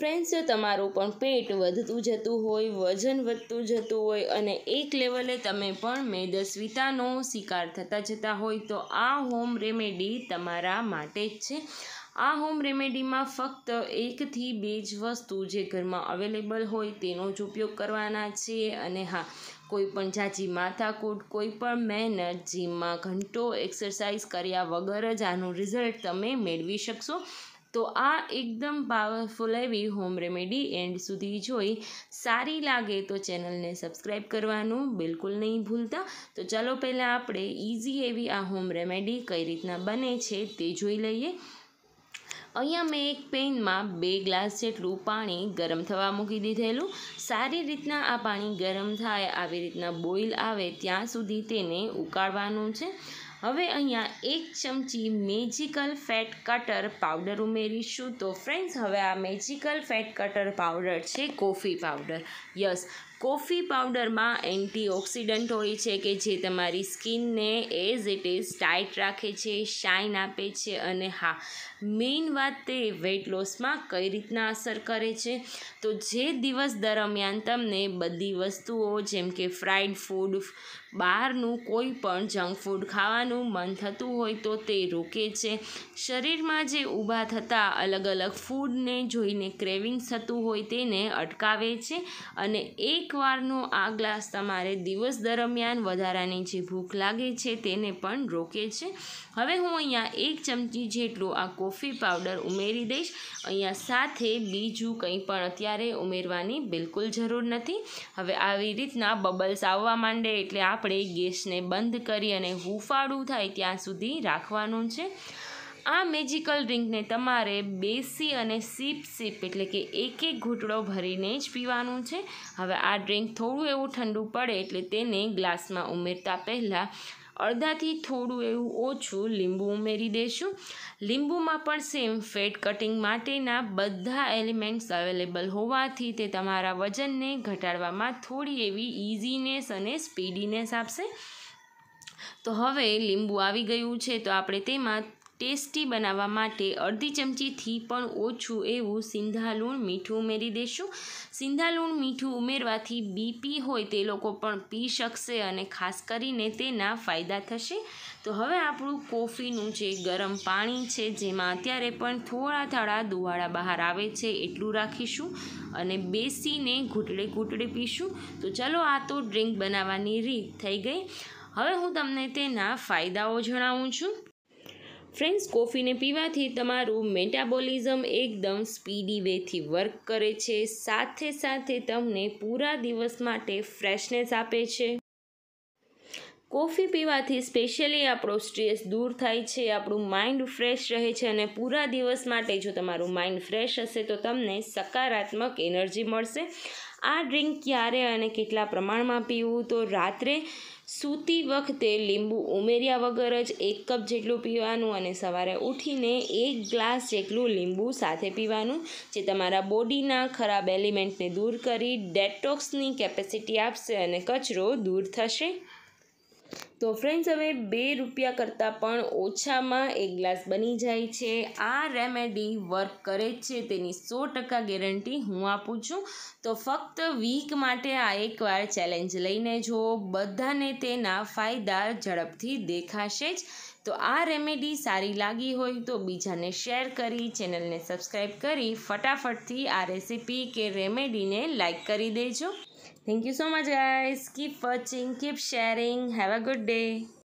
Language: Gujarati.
ફ્રેન્ડ્સ જો તમારું પણ પેટ વધતું જતું હોય વજન વધતું જતું હોય અને એક લેવલે તમે પણ મેદસ્વીતાનો શિકાર થતા જતા હોય તો આ હોમ રેમેડી તમારા માટે જ છે આ હોમ રેમેડીમાં ફક્ત એકથી બે જ વસ્તુ જે ઘરમાં અવેલેબલ હોય તેનો જ ઉપયોગ કરવાના છે અને હા કોઈ પણ જાજી માથાકૂટ કોઈ પણ મહેનત જીમમાં ઘંટો એક્સરસાઇઝ કર્યા વગર જ આનું રિઝલ્ટ તમે મેળવી શકશો તો આ એકદમ પાવરફુલ એવી હોમ રેમેડી એન્ડ સુધી જોઈ સારી લાગે તો ચેનલને સબસ્ક્રાઈબ કરવાનું બિલકુલ નહીં ભૂલતા તો ચાલો પહેલાં આપણે ઇઝી એવી આ હોમ રેમેડી કઈ રીતના બને છે તે જોઈ લઈએ અહીંયા મેં એક પેનમાં બે ગ્લાસ જેટલું પાણી ગરમ થવા મૂકી દીધેલું સારી રીતના આ પાણી ગરમ થાય આવી રીતના બોઇલ આવે ત્યાં સુધી તેને ઉકાળવાનું છે હવે અહીંયા એક ચમચી મેજિકલ ફેટ કટર પાવડર ઉમેરીશું તો ફ્રેન્ડ્સ હવે આ મેજિકલ ફેટ કટર પાવડર છે કોફી પાવડર યસ કોફી પાવડરમાં એન્ટીઓક્સિડન્ટ હોય છે કે જે તમારી સ્કિનને એઝ ઇટ ઇઝ ટાઈટ રાખે છે શાઇન આપે છે અને હા મેઇન વાત તે વેટ લોસમાં કઈ રીતના અસર કરે છે તો જે દિવસ દરમિયાન તમને બધી વસ્તુઓ જેમ કે ફ્રાઈડ ફૂડ બહારનું કોઈ પણ જંક ફૂડ ખાવાનું મન થતું હોય તો તે રોકે છે શરીરમાં જે ઊભા થતા અલગ અલગ ફૂડને જોઈને ક્રેવિંગ થતું હોય તેને અટકાવે છે અને એક એકવારનો આ ગ્લાસ તમારે દિવસ દરમિયાન વધારાની જે ભૂખ લાગે છે તેને પણ રોકે છે હવે હું અહીંયા એક ચમચી જેટલો આ કોફી પાવડર ઉમેરી દઈશ અહીંયા સાથે બીજું કંઈ પણ અત્યારે ઉમેરવાની બિલકુલ જરૂર નથી હવે આવી રીતના બબલ્સ આવવા માંડે એટલે આપણે ગેસને બંધ કરી અને હુફાળું થાય ત્યાં સુધી રાખવાનું છે આ મેજિકલ ડ્રિંકને તમારે બેસી અને સીપ સીપ એટલે કે એક એક ઘૂંટડો ભરીને જ પીવાનું છે હવે આ ડ્રિંક થોડું એવું ઠંડુ પડે એટલે તેને ગ્લાસમાં ઉમેરતા પહેલાં અડધાથી થોડું એવું ઓછું લીંબુ ઉમેરી દઈશું લીંબુમાં પણ સેમ ફેટ કટિંગ માટેના બધા એલિમેન્ટ્સ અવેલેબલ હોવાથી તે તમારા વજનને ઘટાડવામાં થોડી એવી ઇઝીનેસ અને સ્પીડીનેસ આપશે તો હવે લીંબુ આવી ગયું છે તો આપણે તેમાં ટેસ્ટી બનાવવા માટે અડધી ચમચીથી પણ ઓછું એવું સિંધા લૂણ મીઠું ઉમેરી દેશું સિંધા લૂણ મીઠું ઉમેરવાથી બીપી હોય તે લોકો પણ પી શકશે અને ખાસ કરીને તેના ફાયદા થશે તો હવે આપણું કોફીનું જે ગરમ પાણી છે જેમાં અત્યારે પણ થોડા થોડા દુવાળા બહાર આવે છે એટલું રાખીશું અને બેસીને ઘૂંટડે ઘૂંટડે પીશું તો ચલો આ તો ડ્રિંક બનાવવાની રીત થઈ ગઈ હવે હું તમને તેના ફાયદાઓ જણાવું છું ફ્રેન્ડ્સ કોફીને પીવાથી તમારું મેટાબોલિઝમ એકદમ સ્પીડી વેથી વર્ક કરે છે સાથે સાથે તમને પૂરા દિવસ માટે ફ્રેશનેસ આપે છે કોફી પીવાથી સ્પેશિયલી આપણો સ્ટ્રેસ દૂર થાય છે આપણું માઇન્ડ ફ્રેશ રહે છે અને પૂરા દિવસ માટે જો તમારું માઇન્ડ ફ્રેશ હશે તો તમને સકારાત્મક એનર્જી મળશે આ ડ્રિંક ક્યારે અને કેટલા પ્રમાણમાં પીવું તો રાત્રે સૂતી વખતે લીંબુ ઉમેર્યા વગર જ એક કપ જેટલું પીવાનું અને સવારે ઉઠીને એક ગ્લાસ જેટલું લીંબુ સાથે પીવાનું જે તમારા બોડીના ખરાબ એલિમેન્ટને દૂર કરી ડેટોક્સની કેપેસિટી આપશે અને કચરો દૂર થશે તો ફ્રેન્ડ્સ હવે બે રૂપિયા કરતાં પણ ઓછામાં એક ગ્લાસ બની જાય છે આ રેમેડી વર્ક કરે છે તેની સો ટકા ગેરંટી હું આપું છું તો ફક્ત વીક માટે આ એકવાર ચેલેન્જ લઈને જુઓ બધાને તેના ફાયદા ઝડપથી દેખાશે જ તો આ રેમેડી સારી લાગી હોય તો બીજાને શેર કરી ચેનલને સબસ્ક્રાઈબ કરી ફટાફટથી આ રેસીપી કે રેમેડીને લાઇક કરી દેજો Thank you so much guys. Keep watching, keep sharing. Have a good day.